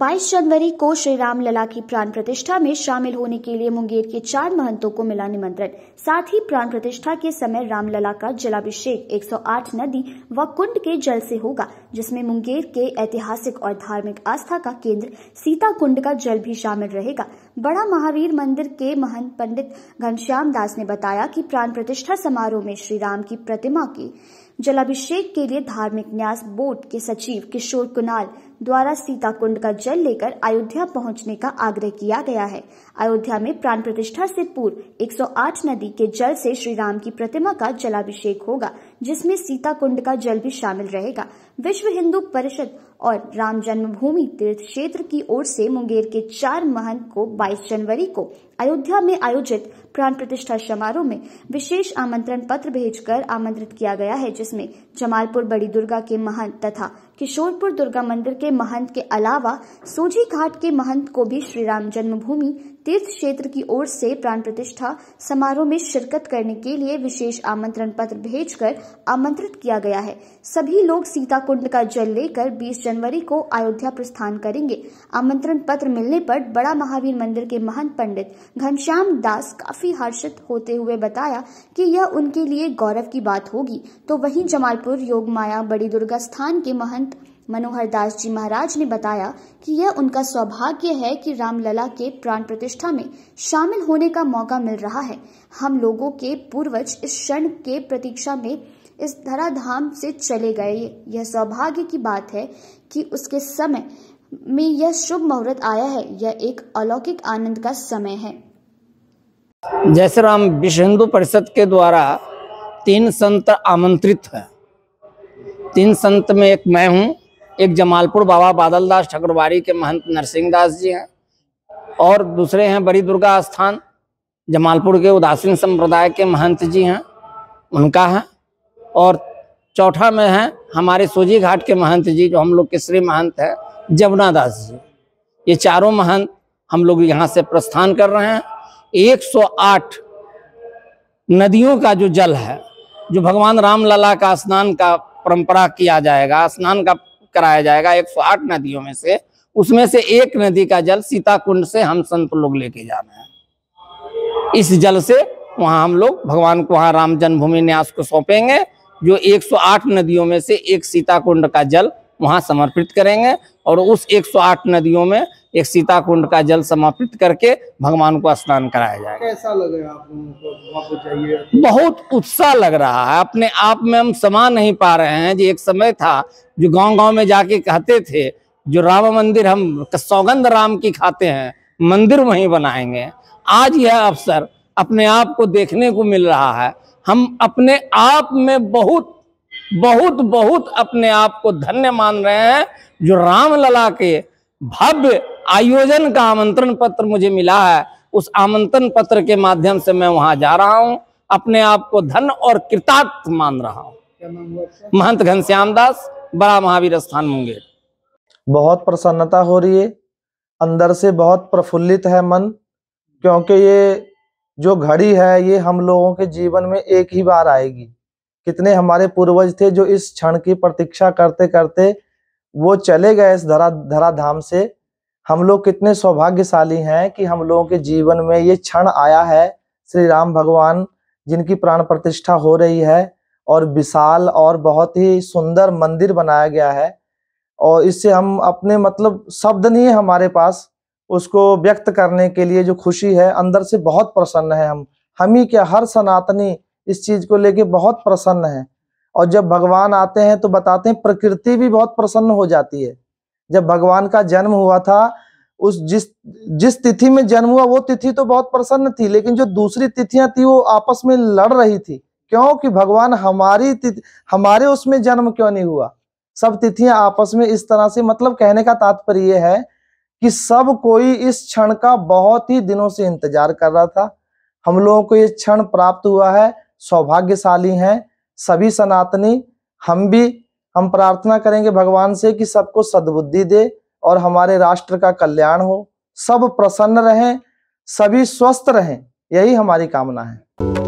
22 जनवरी को श्री राम लला की प्राण प्रतिष्ठा में शामिल होने के लिए मुंगेर के चार महंतों को मिला निमंत्रण साथ ही प्राण प्रतिष्ठा के समय रामलला का जलाभिषेक 108 नदी व कुंड के जल से होगा जिसमें मुंगेर के ऐतिहासिक और धार्मिक आस्था का केंद्र सीता कुंड का जल भी शामिल रहेगा बड़ा महावीर मंदिर के महंत पंडित घनश्याम दास ने बताया की प्राण प्रतिष्ठा समारोह में श्री राम की प्रतिमा की जलाभिषेक के लिए धार्मिक न्यास बोर्ड के सचिव किशोर कुणाल द्वारा सीता कुंड का जल लेकर अयोध्या पहुंचने का आग्रह किया गया है अयोध्या में प्राण प्रतिष्ठा से पूर्व 108 नदी के जल से श्री राम की प्रतिमा का जलाभिषेक होगा जिसमें सीता कुंड का जल भी शामिल रहेगा विश्व हिंदू परिषद और राम जन्मभूमि तीर्थ क्षेत्र की ओर से मुंगेर के चार महंत को 22 जनवरी को अयोध्या में आयोजित प्राण प्रतिष्ठा समारोह में विशेष आमंत्रण पत्र भेजकर आमंत्रित किया गया है जिसमें जमालपुर बड़ी दुर्गा के महंत तथा किशोरपुर दुर्गा मंदिर के महंत के अलावा सोजी घाट के महंत को भी श्री राम जन्मभूमि तीर्थ क्षेत्र की ओर से प्राण प्रतिष्ठा समारोह में शिरकत करने के लिए विशेष आमंत्रण पत्र भेजकर आमंत्रित किया गया है सभी लोग सीता कुंड का जल लेकर 20 जनवरी को अयोध्या प्रस्थान करेंगे आमंत्रण पत्र मिलने पर बड़ा महावीर मंदिर के महंत पंडित घनश्याम दास काफी हर्षित होते हुए बताया कि यह उनके लिए गौरव की बात होगी तो वही जमालपुर योग योगमाया बड़ी दुर्गा स्थान के महंत मनोहर दास जी महाराज ने बताया कि यह उनका सौभाग्य है कि रामलला के प्राण प्रतिष्ठा में शामिल होने का मौका मिल रहा है हम लोगों के पूर्वज इस क्षण के प्रतीक्षा में इस धराधाम से चले गए यह सौभाग्य की बात है कि उसके समय में यह शुभ मुहूर्त आया है यह एक अलौकिक आनंद का समय है जैसे राम विश्व हिंदू परिषद के द्वारा तीन संत आमंत्रित हैं तीन संत में एक मैं हूँ एक जमालपुर बाबा बादल दास ठकुरवाड़ी के महंत नरसिंह दास जी हैं और दूसरे हैं बड़ी दुर्गा स्थान जमालपुर के उदासीन संप्रदाय के महंत जी हैं उनका है और चौथा में है हमारे सोजी घाट के महंत जी जो हम लोग के श्री महंत हैं जमुना दास जी ये चारों महंत हम लोग यहाँ से प्रस्थान कर रहे हैं 108 नदियों का जो जल है जो भगवान रामलला का स्नान का परंपरा किया जाएगा स्नान का कराया जाएगा 108 नदियों में से उसमें से एक नदी का जल सीताकुंड से हम संत लोग लेके जाना है इस जल से वहां हम लोग भगवान को वहां राम जन्मभूमि न्यास को सौंपेंगे जो 108 नदियों में से एक सीता कुंड का जल वहां समर्पित करेंगे और उस 108 नदियों में एक सीता कुंड का जल समापित करके भगवान को स्नान कराया जाएगा कैसा लग रहा है बहुत उत्साह लग रहा है अपने आप में हम समा नहीं पा रहे हैं जो एक समय था जो गांव गांव में जाके कहते थे जो राम मंदिर हम सौगंध राम की खाते हैं मंदिर वहीं बनाएंगे आज यह अवसर अपने आप को देखने को मिल रहा है हम अपने आप में बहुत बहुत बहुत अपने आप को धन्य मान रहे हैं जो रामलला के भव्य आयोजन का आमंत्रण पत्र मुझे मिला है उस आमंत्रण पत्र के माध्यम से मैं वहां जा रहा हूं अपने आप को धन और कृतार्थ मान रहा हूं महंत घनश्याम दास बड़ा महावीर स्थान मुंगेर बहुत प्रसन्नता हो रही है अंदर से बहुत प्रफुल्लित है मन क्योंकि ये जो घड़ी है ये हम लोगों के जीवन में एक ही बार आएगी कितने हमारे पूर्वज थे जो इस क्षण की प्रतीक्षा करते करते वो चले गए इस धरा धराधाम से हम लोग कितने सौभाग्यशाली हैं कि हम लोगों के जीवन में ये क्षण आया है श्री राम भगवान जिनकी प्राण प्रतिष्ठा हो रही है और विशाल और बहुत ही सुंदर मंदिर बनाया गया है और इससे हम अपने मतलब शब्द नहीं है हमारे पास उसको व्यक्त करने के लिए जो खुशी है अंदर से बहुत प्रसन्न है हम हम ही क्या हर सनातनी इस चीज़ को लेके बहुत प्रसन्न है और जब भगवान आते हैं तो बताते हैं प्रकृति भी बहुत प्रसन्न हो जाती है जब भगवान का जन्म हुआ था उस जिस जिस तिथि में जन्म हुआ वो तिथि तो बहुत प्रसन्न थी लेकिन जो दूसरी तिथियां थी वो आपस में लड़ रही थी क्योंकि भगवान हमारी हमारे उसमें जन्म क्यों नहीं हुआ सब तिथियां आपस में इस तरह से मतलब कहने का तात्पर्य है कि सब कोई इस क्षण का बहुत ही दिनों से इंतजार कर रहा था हम लोगों को ये क्षण प्राप्त हुआ है सौभाग्यशाली हैं सभी सनातनी हम भी हम प्रार्थना करेंगे भगवान से कि सबको सद्बुद्धि दे और हमारे राष्ट्र का कल्याण हो सब प्रसन्न रहें सभी स्वस्थ रहें यही हमारी कामना है